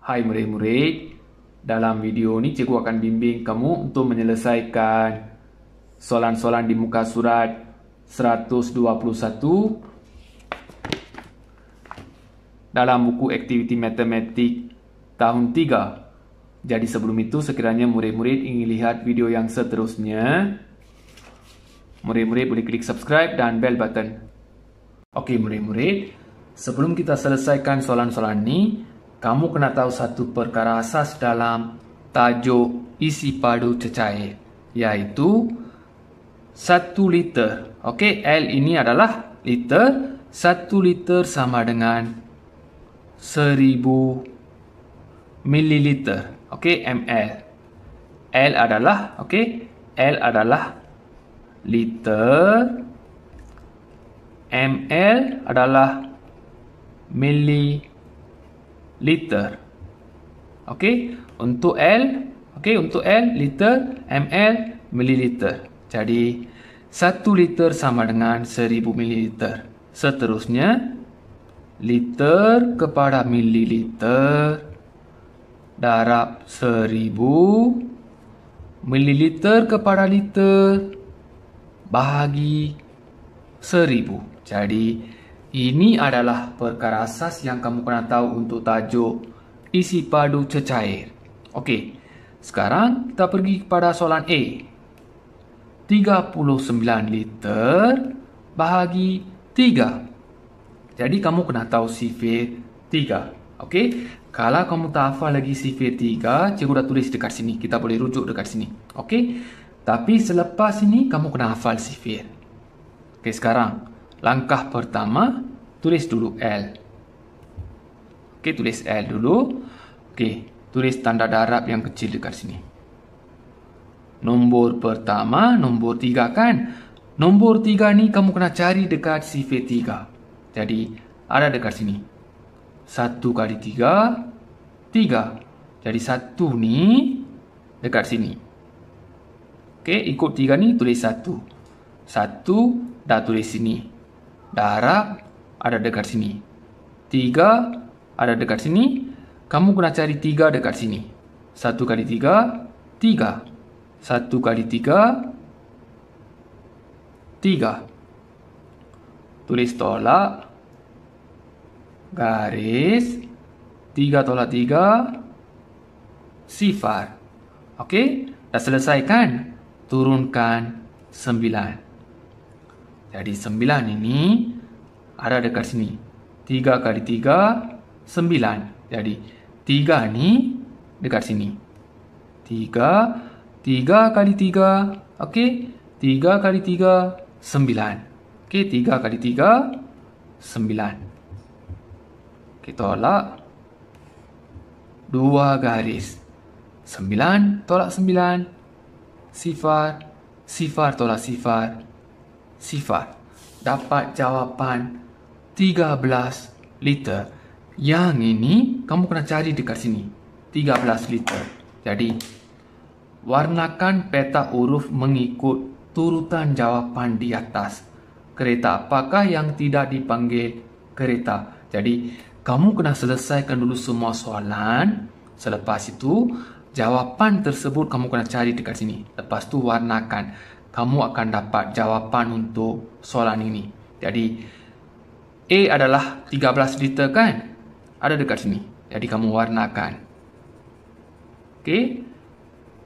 Hai murid-murid, dalam video ni cikgu akan bimbing kamu untuk menyelesaikan soalan-soalan di muka surat 121 dalam buku aktiviti matematik tahun 3. Jadi sebelum itu sekiranya murid-murid ingin lihat video yang seterusnya, murid-murid boleh klik subscribe dan bell button. Okey murid-murid, sebelum kita selesaikan soalan-soalan ni, kamu kena tahu satu perkara asas dalam tajuk isi padu cecair iaitu 1 liter. Okey, L ini adalah liter. 1 liter sama dengan 1000 mililiter. Okey, ml. L adalah, okey, L adalah liter. ml adalah mililiter liter. Okey, untuk L, okey untuk L liter ml mililiter. Jadi 1 liter sama dengan 1000 mililiter. Seterusnya liter kepada mililiter darab 1000 mililiter kepada liter bahagi 1000. Jadi ini adalah perkara asas yang kamu kena tahu untuk tajuk isi padu cecair. Okey, sekarang kita pergi kepada soalan A. 39 liter bahagi 3. Jadi kamu kena tahu sifir 3. Okey, kalau kamu tak hafal lagi sifir 3, cikgu dah tulis dekat sini. Kita boleh rujuk dekat sini. Okey, tapi selepas ini kamu kena hafal sifir. Okey, sekarang. Langkah pertama, tulis dulu L. Okey, tulis L dulu. Okey, tulis tanda darab yang kecil dekat sini. Nombor pertama, nombor tiga kan? Nombor tiga ni kamu kena cari dekat sifir tiga. Jadi, ada dekat sini. Satu kali tiga, tiga. Jadi, satu ni dekat sini. Okey, ikut tiga ni tulis satu. Satu dah tulis sini. Darah ada dekat sini. Tiga ada dekat sini. Kamu kena cari tiga dekat sini. Satu kali tiga, tiga. Satu kali tiga, tiga. Tulis tolak. Garis. Tiga tolak tiga. Sifar. Okey? Dah selesaikan? Turunkan sembilan. Jadi 9 ini ada dekat sini. 3 kali 3 9. Jadi 3 ini dekat sini. 3 3 kali 3. Okey. 3 kali 3 9. Okey, 3 kali 3 9. Kita tolak dua garis. Sembilan tolak sembilan. Sifar, sifar tolak sifar sifat dapat jawapan 13 liter. Yang ini kamu kena cari dekat sini. 13 liter. Jadi warnakan peta huruf mengikut turutan jawapan di atas. Kereta apakah yang tidak dipanggil kereta? Jadi kamu kena selesaikan dulu semua soalan. Selepas itu jawapan tersebut kamu kena cari dekat sini. Lepas tu warnakan kamu akan dapat jawapan untuk soalan ini. Jadi, A adalah 13 liter kan? Ada dekat sini. Jadi, kamu warnakan. Okey.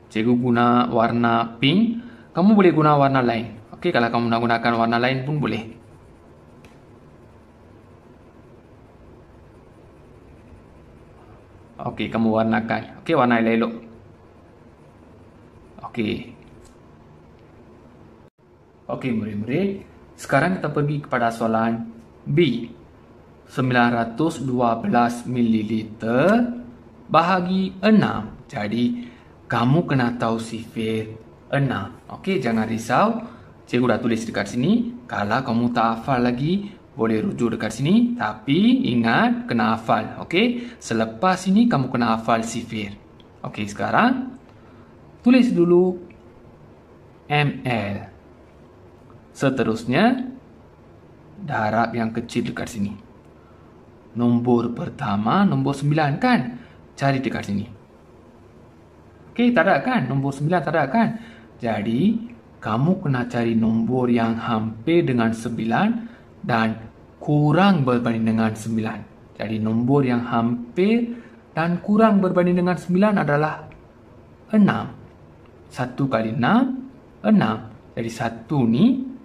Cikgu guna warna pink. Kamu boleh guna warna lain. Okey, kalau kamu nak gunakan warna lain pun boleh. Okey, kamu warnakan. Okey, warna elok. Okey, Okey, murid-murid. Sekarang kita pergi kepada soalan B. 912 ml bahagi 6. Jadi, kamu kena tahu sifir 6. Okey, jangan risau. Cikgu dah tulis dekat sini. Kalau kamu tak hafal lagi, boleh rujuk dekat sini. Tapi ingat, kena hafal. Okey, selepas ini kamu kena hafal sifir. Okey, sekarang tulis dulu ml. Seterusnya, darab yang kecil dekat sini. Nombor pertama, nombor sembilan kan? Cari dekat sini. Okey, tak ada kan? Nombor sembilan tak ada kan? Jadi, kamu kena cari nombor yang hampir dengan sembilan dan kurang berbanding dengan sembilan. Jadi, nombor yang hampir dan kurang berbanding dengan sembilan adalah enam. Satu kali enam, enam. Jadi, satu ni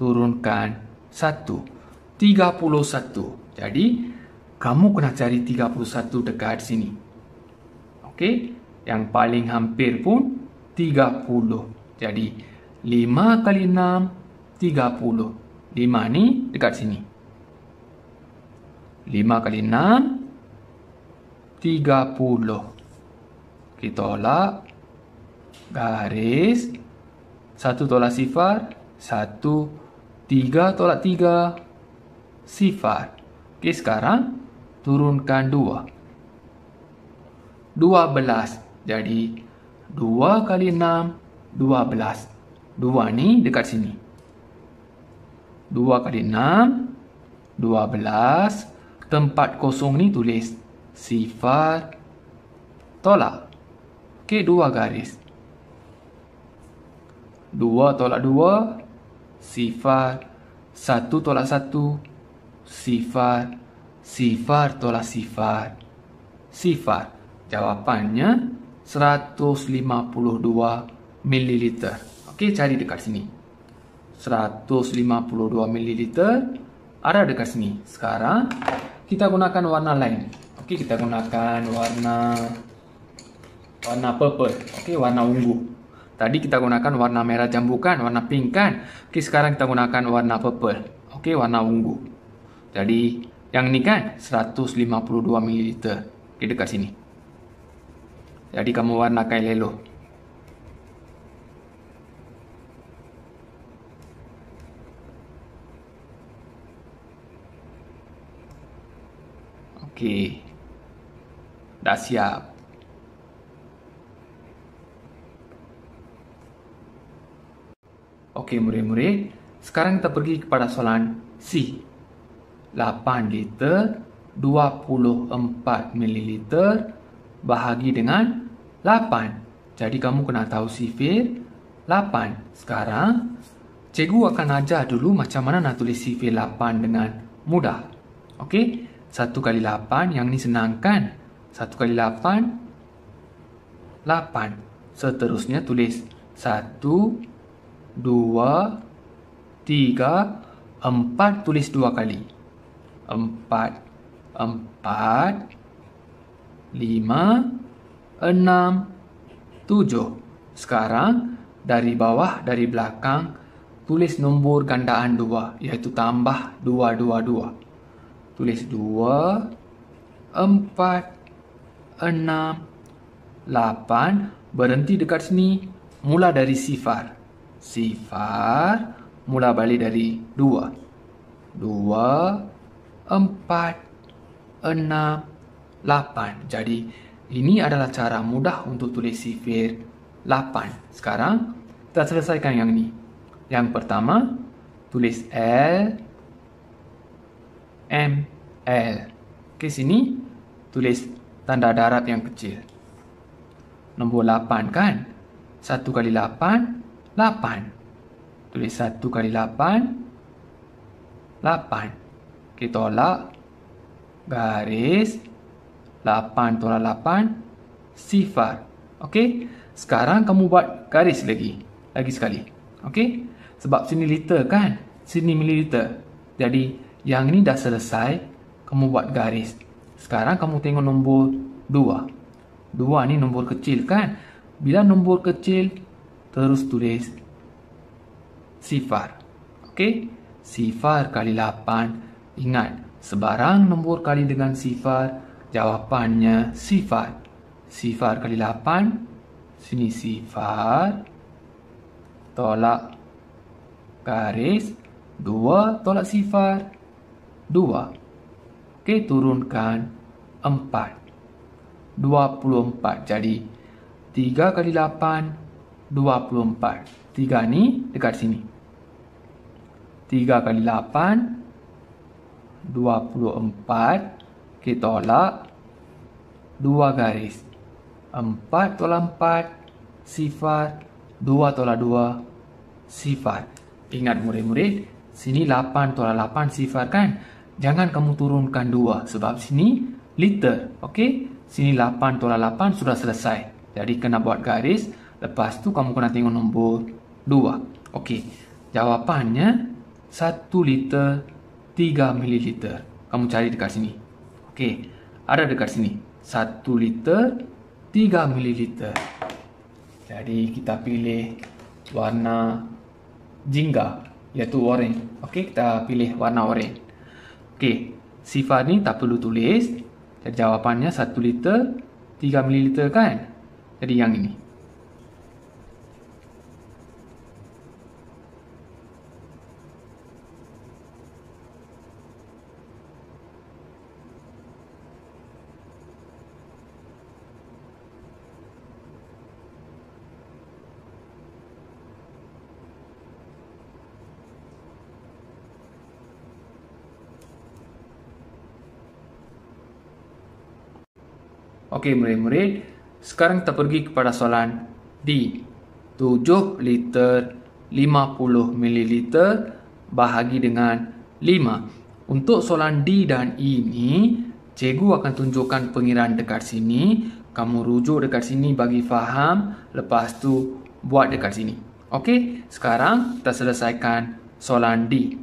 turunkan 1. 31. Jadi, kamu kena cari 31 dekat sini. Okey, yang paling hampir pun 30. Jadi, 5 kali 6, 30. 5 ni dekat sini. 5 kali 6, 30. Kita tolak garis. satu tolak sifar, satu. Tiga tolak tiga sifar. Okey, sekarang turunkan dua. Dua belas Jadi dua kali enam dua belas. Dua ni dekat sini. Dua kali enam dua belas. Tempat kosong ni tulis sifar tolak. Okey, dua garis. Dua tolak dua sifar satu tolak satu sifar sifar tolak sifar sifar jawapannya 152 ml okey cari dekat sini 152 ml ada dekat sini sekarang kita gunakan warna lain okey kita gunakan warna warna purple okey warna ungu Tadi kita gunakan warna merah jambu kan, warna pink kan. Oke, sekarang kita gunakan warna purple. Oke, warna ungu. Jadi, yang ini kan 152 ml. Oke, dekat sini. Jadi, kamu warna kayak lelo. Oke. Dah siap. Okey, murid-murid. Sekarang kita pergi kepada soalan C. 8 liter 24 ml bahagi dengan 8. Jadi kamu kena tahu sifir 8. Sekarang cikgu akan ajar dulu macam mana nak tulis sifir 8 dengan mudah. Okey. 1 kali 8 yang ni senang kan? Satu kali 8, 8. Seterusnya tulis 1 dua, tiga, empat. Tulis dua kali. Empat, empat, lima, enam, tujuh. Sekarang, dari bawah, dari belakang, tulis nombor gandaan dua, iaitu tambah dua, dua, dua. Tulis dua, empat, enam, lapan. Berhenti dekat sini. Mula dari sifar sifar mula balik dari dua, dua, empat, enam, lapan. jadi ini adalah cara mudah untuk tulis sifir lapan. sekarang kita selesaikan yang ni yang pertama tulis L M L ke sini tulis tanda darab yang kecil nombor 8 kan 1 kali 8 8. Tulis 1 kali 8. 8. Kita tolak. Garis. 8 tolak 8. Sifar. Okey. Sekarang kamu buat garis lagi. Lagi sekali. Okey. Sebab sini liter kan? Sini mililiter. Jadi, yang ini dah selesai. Kamu buat garis. Sekarang kamu tengok nombor 2. 2 ni nombor kecil kan? Bila nombor kecil, terus tulis sifar. Okey? Sifar kali 8. Ingat, sebarang nombor kali dengan sifar, jawapannya sifar. Sifar kali 8. Sini sifar. Tolak garis. 2 tolak sifar. 2. Okey, turunkan 4. 24 jadi 3 kali 24. 3 ni dekat sini. 3 kali 8, 24. Kita tolak 2 garis. 4 tolak 4, sifar. 2 tolak 2, sifar. Ingat murid-murid, sini 8 tolak 8 sifar kan? Jangan kamu turunkan 2 sebab sini liter. okay Sini 8 tolak 8 sudah selesai. Jadi kena buat garis. Lepas tu kamu kena tengok nombor 2. Okey. Jawapannya 1 liter 3 mililiter. Kamu cari dekat sini. Okey. Ada dekat sini. 1 liter 3 mililiter. Jadi kita pilih warna jingga iaitu orange. Okey, kita pilih warna orange. Okey, sifar ni tak perlu tulis. Jadi jawapannya 1 liter 3 mililiter kan? Jadi yang ini. Okey murid-murid, sekarang kita pergi kepada soalan D. 7 liter 50 ml bahagi dengan 5. Untuk soalan D dan E ni, cikgu akan tunjukkan pengiraan dekat sini. Kamu rujuk dekat sini bagi faham, lepas tu buat dekat sini. Okey, sekarang kita selesaikan soalan D.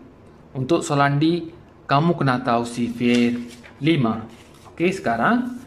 Untuk soalan D, kamu kena tahu sifir 5. Okey, sekarang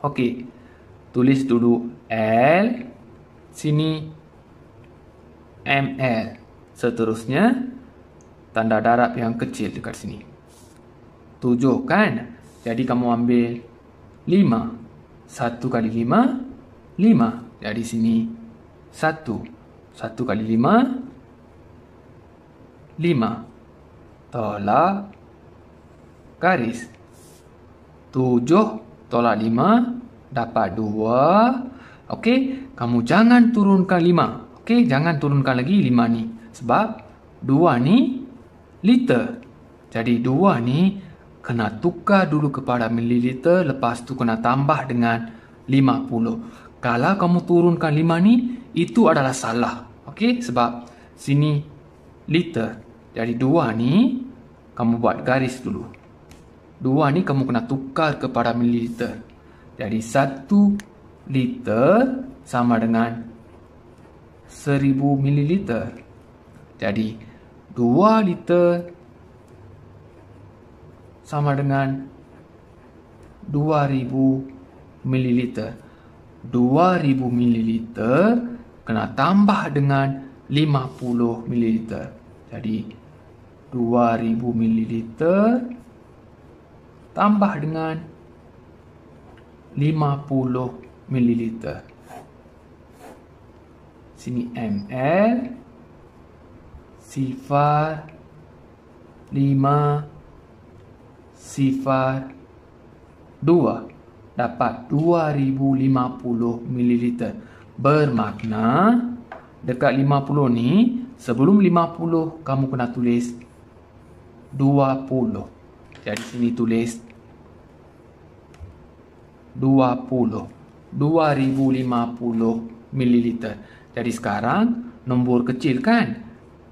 Okey. Tulis dulu L sini ML. Seterusnya tanda darab yang kecil dekat sini. tujuh, kan? Jadi kamu ambil lima satu kali lima lima Jadi sini satu satu kali lima lima tolak garis tujuh tolak 5 dapat 2 okey kamu jangan turunkan 5 okey jangan turunkan lagi 5 ni sebab 2 ni liter jadi 2 ni kena tukar dulu kepada mililiter lepas tu kena tambah dengan 50 kalau kamu turunkan 5 ni itu adalah salah okey sebab sini liter jadi 2 ni kamu buat garis dulu Dua ni kamu kena tukar kepada mililiter. Jadi satu liter sama dengan seribu mililiter. Jadi dua liter sama dengan dua ribu mililiter. Dua ribu mililiter kena tambah dengan lima puluh mililiter. Jadi dua ribu mililiter sama tambah dengan 50 ml. Sini ml sifar 5 sifar 2 dapat 2050 ml. Bermakna dekat 50 ni sebelum 50 kamu kena tulis 20. Jadi sini tulis 20. 20, 2050 ml. Jadi sekarang nombor kecil kan?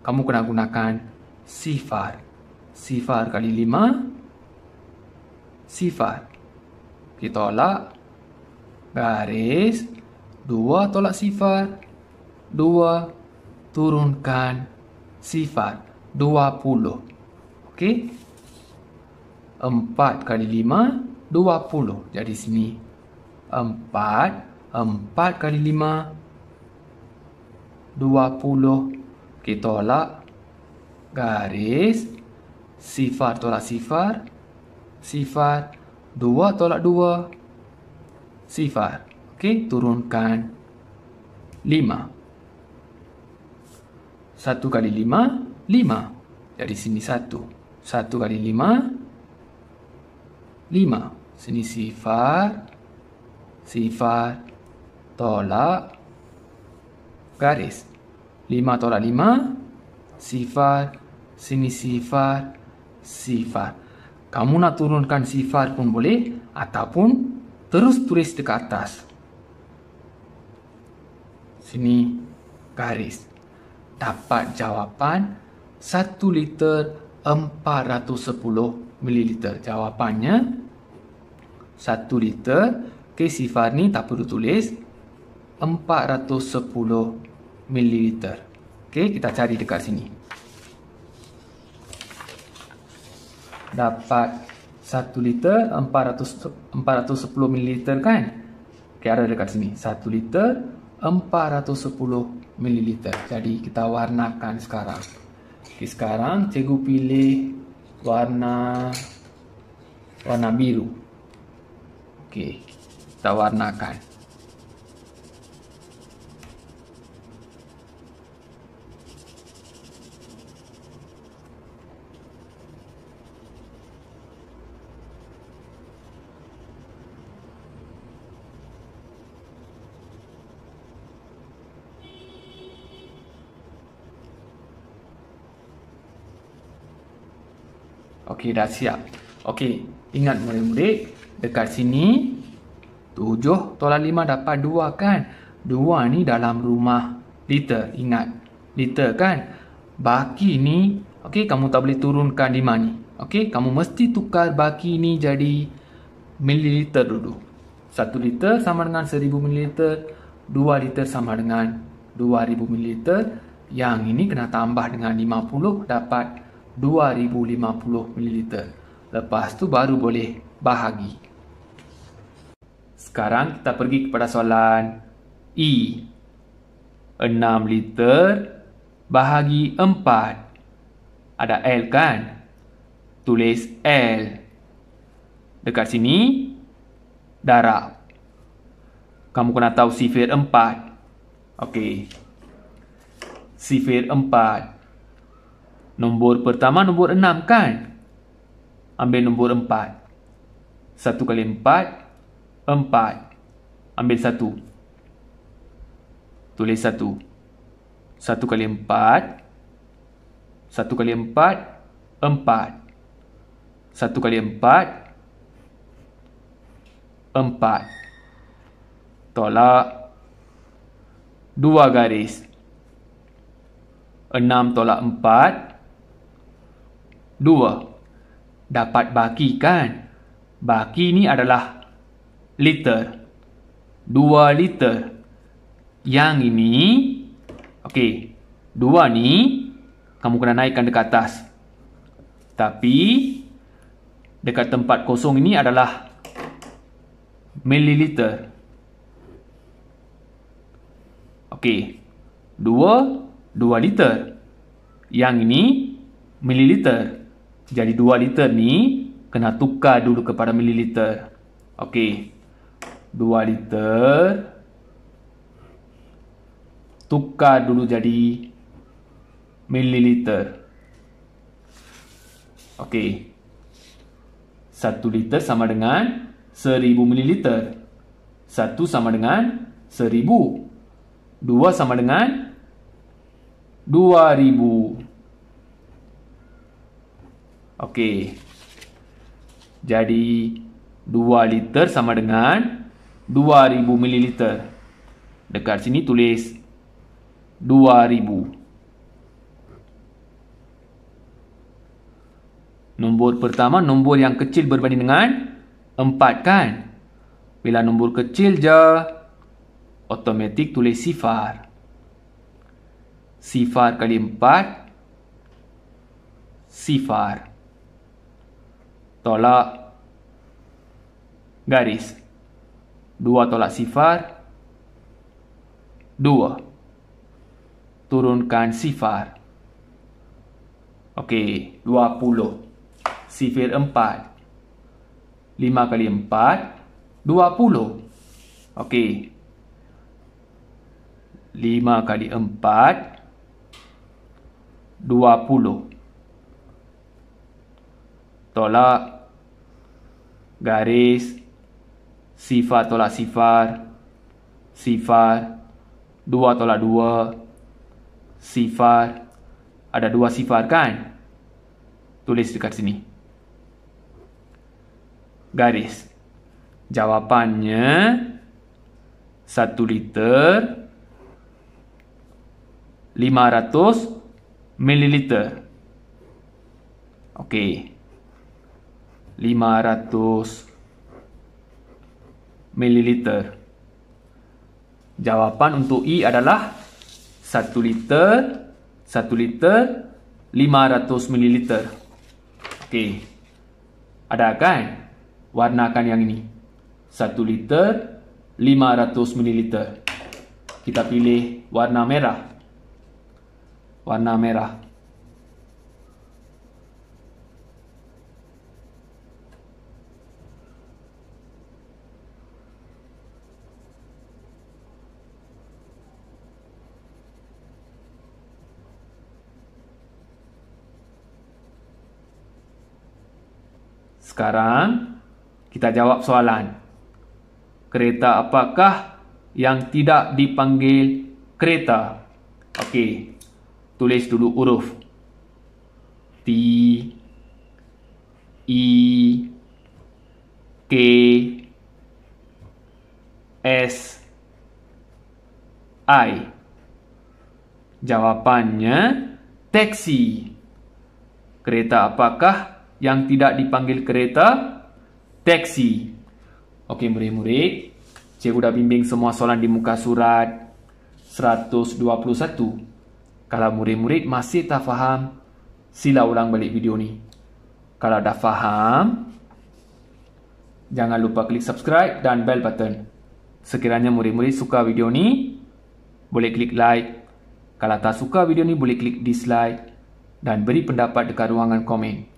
Kamu kena gunakan sifar. Sifar kali 5. Sifar. Kita tolak. Garis. 2 tolak sifar. 2 turunkan sifar. 20. Okey? 4 kali 20. Jadi sini 4 4 kali 5 20 kita tolak garis sifar tolak sifar sifar 2 tolak 2 sifar okey turunkan 5 1 kali 5 5 jadi sini 1 1 kali 5 5 Sini sifat, sifat, Tolak Garis Lima tolak lima, sifat, Sini sifat, sifat. Kamu nak turunkan sifat pun boleh Ataupun Terus tulis dekat atas Sini Garis Dapat jawapan satu liter 410 ml Jawapannya 410 ml satu liter. ke sifar ni tak perlu tulis. 410 mililiter. Okey, kita cari dekat sini. Dapat 1 liter 400, 410 mililiter kan? Okey, ada dekat sini. 1 liter 410 mililiter. Jadi, kita warnakan sekarang. Okey, sekarang cikgu pilih warna warna biru. Okay, kita warnakan. Okay dah siap. Okay, ingat murid-murid Dekat sini 7 tolak 5 dapat 2 kan 2 ni dalam rumah liter Ingat liter kan Baki ni okay, Kamu tak boleh turunkan 5 ni okay, Kamu mesti tukar baki ni jadi Mililiter dulu 1 liter sama dengan 1000 mililiter 2 liter sama dengan 2000 mililiter Yang ini kena tambah dengan 50 Dapat 2050 mililiter Lepas tu baru boleh bahagi sekarang kita pergi kepada soalan E. 6 liter bahagi 4. Ada L kan? Tulis L. Dekat sini, darab. Kamu kena tahu sifir 4. Okey. Sifir 4. Nombor pertama nombor 6 kan? Ambil nombor 4. 1 kali 4, empat, ambil satu. Tulis satu. Satu kali empat. Satu kali empat, empat. Satu kali empat, empat. Tolak. Dua garis. Enam tolak empat. Dua. Dapat baki kan? Baki ni adalah liter. 2 liter. Yang ini okey. 2 ni kamu kena naikkan dekat atas. Tapi dekat tempat kosong ini adalah mililiter. Okey. 2 2 liter. Yang ini mililiter. Jadi 2 liter ni kena tukar dulu kepada mililiter. Okey. Dua liter, Tukar dulu jadi Mililiter Okey Satu liter sama dengan Seribu mililiter Satu sama dengan Seribu Dua sama dengan Dua ribu Okey Jadi Dua liter sama dengan 2000 ml. Dekat sini tulis 2000. Nombor pertama nombor yang kecil berbanding dengan 4 kan? Bila nombor kecil je automatik tulis sifar. Sifar kali 4 sifar. Tolak garis. Dua tolak sifar. Dua. Turunkan sifar. Okey, dua puluh. Sifir empat. Lima kali empat. Dua puluh. Okey. Lima kali empat. Dua puluh. Tolak. Garis. Garis sifar tolak sifar, sifar, dua tolak dua, sifar, ada dua sifar kan? Tulis dekat sini. Garis. Jawapannya, satu liter, lima ratus mililiter. Okey. Lima ratus mililiter mililiter. Jawapan untuk E adalah 1 liter, 1 liter, 500 mililiter. Okey. Ada kan? Warnakan yang ini. 1 liter, 500 mililiter. Kita pilih Warna merah. Warna merah. Sekarang kita jawab soalan. Kereta apakah yang tidak dipanggil kereta? Okey. Tulis dulu huruf. T E K S I Jawapannya teksi. Kereta apakah yang tidak dipanggil kereta taksi. Okey murid-murid, cikgu dah bimbing semua soalan di muka surat 121. Kalau murid-murid masih tak faham, sila ulang balik video ni. Kalau dah faham, jangan lupa klik subscribe dan bell button. Sekiranya murid-murid suka video ni, boleh klik like. Kalau tak suka video ni, boleh klik dislike dan beri pendapat dekat ruangan komen.